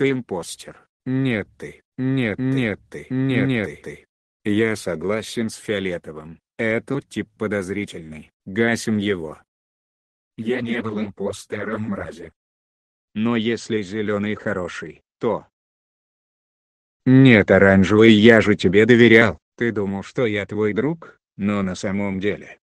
Ты импостер. Нет ты, нет, нет ты, нет, нет ты. Я согласен с Фиолетовым, этот тип подозрительный, гасим его. Я не был импостером мрази. Но если зеленый хороший, то... Нет, оранжевый, я же тебе доверял, ты думал, что я твой друг, но на самом деле...